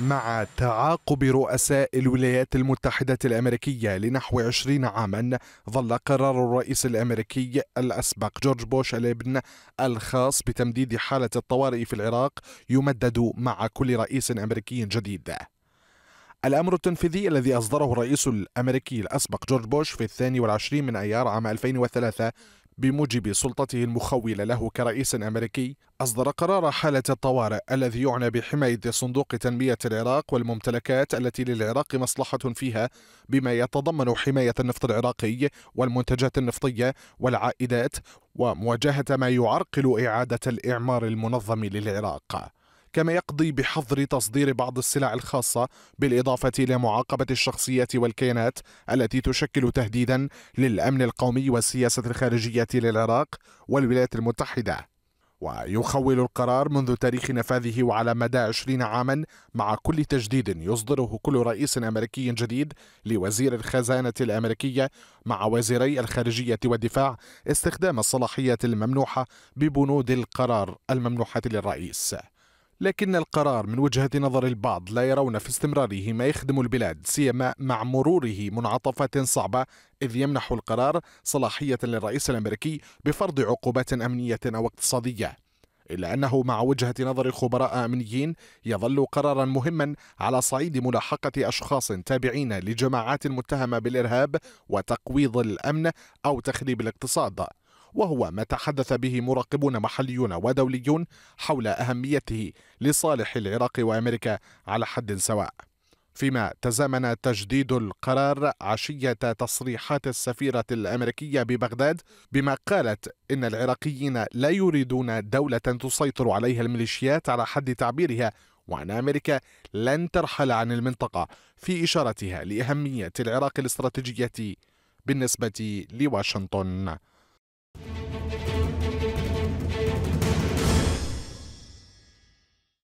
مع تعاقب رؤساء الولايات المتحدة الأمريكية لنحو عشرين عاما ظل قرار الرئيس الأمريكي الأسبق جورج بوش الابن الخاص بتمديد حالة الطوارئ في العراق يمدد مع كل رئيس أمريكي جديد الأمر التنفيذي الذي أصدره الرئيس الأمريكي الأسبق جورج بوش في الثاني والعشرين من أيار عام 2003 بموجب سلطته المخولة له كرئيس أمريكي أصدر قرار حالة الطوارئ الذي يعنى بحماية صندوق تنمية العراق والممتلكات التي للعراق مصلحة فيها بما يتضمن حماية النفط العراقي والمنتجات النفطية والعائدات ومواجهة ما يعرقل إعادة الإعمار المنظم للعراق كما يقضي بحظر تصدير بعض السلع الخاصة بالإضافة إلى معاقبة الشخصيات والكيانات التي تشكل تهديدا للأمن القومي والسياسة الخارجية للعراق والولايات المتحدة ويخول القرار منذ تاريخ نفاذه وعلى مدى 20 عاما مع كل تجديد يصدره كل رئيس أمريكي جديد لوزير الخزانة الأمريكية مع وزيري الخارجية والدفاع استخدام الصلاحية الممنوحة ببنود القرار الممنوحة للرئيس لكن القرار من وجهة نظر البعض لا يرون في استمراره ما يخدم البلاد سيما مع مروره منعطفات صعبة إذ يمنح القرار صلاحية للرئيس الأمريكي بفرض عقوبات أمنية أو اقتصادية إلا أنه مع وجهة نظر خبراء أمنيين يظل قرارا مهما على صعيد ملاحقة أشخاص تابعين لجماعات متهمة بالإرهاب وتقويض الأمن أو تخريب الاقتصاد وهو ما تحدث به مراقبون محليون ودوليون حول أهميته لصالح العراق وأمريكا على حد سواء فيما تزامن تجديد القرار عشية تصريحات السفيرة الأمريكية ببغداد بما قالت إن العراقيين لا يريدون دولة تسيطر عليها الميليشيات على حد تعبيرها وأن أمريكا لن ترحل عن المنطقة في إشارتها لأهمية العراق الاستراتيجية بالنسبة لواشنطن